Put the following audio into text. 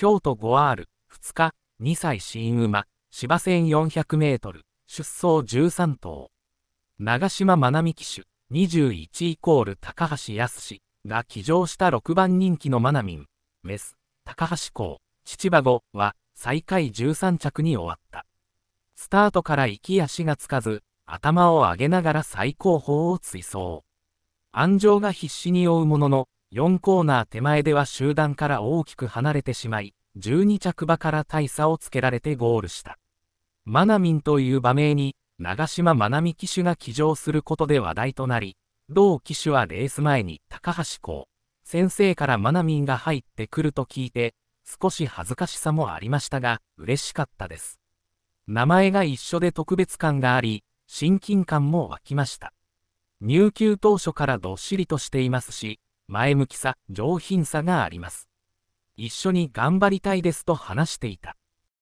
京都 5R、2日、2歳新馬、芝線400 m 出走13頭。長島愛美騎手、21イコール高橋康が騎乗した6番人気のマナミン、メス、高橋港、父馬後は最下位13着に終わった。スタートから息足がつかず、頭を上げながら最高峰を追走。安城が必死に追うものの、4コーナー手前では集団から大きく離れてしまい、12着馬から大差をつけられてゴールした。マナミンという馬名に、長島マナミ騎手が騎乗することで話題となり、同騎手はレース前に高橋校、先生からマナミンが入ってくると聞いて、少し恥ずかしさもありましたが、嬉しかったです。名前が一緒で特別感があり、親近感も湧きました。入球当初からどっしりとしていますし、前向きさ、上品さがあります。一緒に頑張りたいですと話していた。